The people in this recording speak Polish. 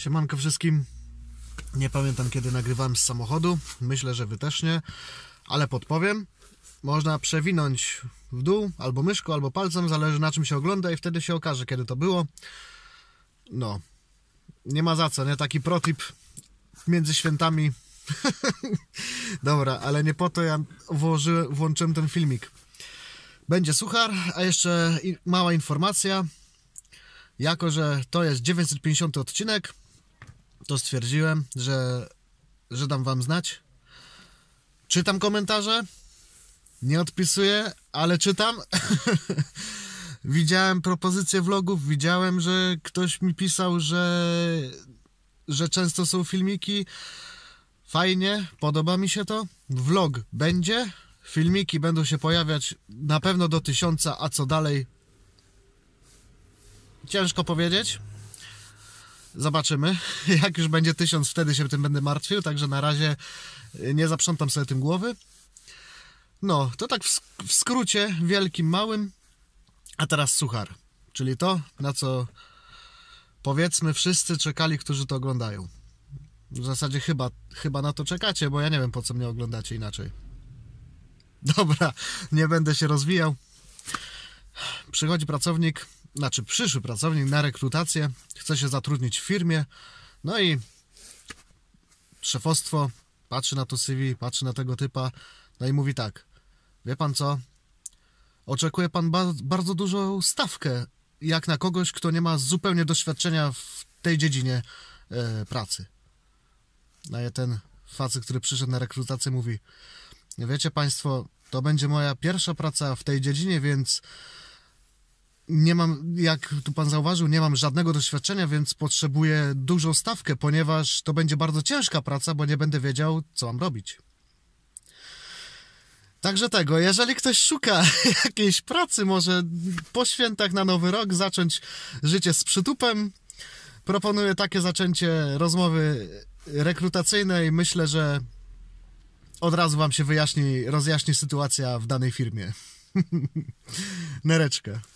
Siemanko wszystkim. Nie pamiętam kiedy nagrywałem z samochodu. Myślę, że wy też nie, ale podpowiem. Można przewinąć w dół albo myszką, albo palcem, zależy na czym się ogląda i wtedy się okaże kiedy to było. No. Nie ma za co, nie taki protip między świętami. Dobra, ale nie po to ja włoży, włączyłem ten filmik. Będzie suchar, a jeszcze mała informacja. Jako, że to jest 950 odcinek, to stwierdziłem, że, że dam wam znać. Czytam komentarze, nie odpisuję, ale czytam. widziałem propozycje vlogów, widziałem, że ktoś mi pisał, że, że często są filmiki. Fajnie, podoba mi się to. Vlog będzie, filmiki będą się pojawiać na pewno do tysiąca, a co dalej? Ciężko powiedzieć. Zobaczymy. Jak już będzie tysiąc, wtedy się tym będę martwił, także na razie y, nie zaprzątam sobie tym głowy. No, to tak w skrócie, wielkim, małym. A teraz suchar, czyli to, na co powiedzmy wszyscy czekali, którzy to oglądają. W zasadzie chyba, chyba na to czekacie, bo ja nie wiem, po co mnie oglądacie inaczej. Dobra, nie będę się rozwijał. Przychodzi pracownik, znaczy przyszły pracownik na rekrutację, chce się zatrudnić w firmie, no i szefostwo patrzy na to CV, patrzy na tego typa, no i mówi tak, wie pan co, oczekuje pan ba bardzo dużą stawkę, jak na kogoś, kto nie ma zupełnie doświadczenia w tej dziedzinie e, pracy. No i ten facet, który przyszedł na rekrutację mówi, wiecie państwo, to będzie moja pierwsza praca w tej dziedzinie, więc nie mam, jak tu pan zauważył, nie mam żadnego doświadczenia, więc potrzebuję dużą stawkę, ponieważ to będzie bardzo ciężka praca, bo nie będę wiedział, co mam robić. Także tego, jeżeli ktoś szuka jakiejś pracy, może po świętach na nowy rok zacząć życie z przytupem, proponuję takie zaczęcie rozmowy rekrutacyjnej. Myślę, że od razu wam się wyjaśni, rozjaśni sytuacja w danej firmie. Nereczkę.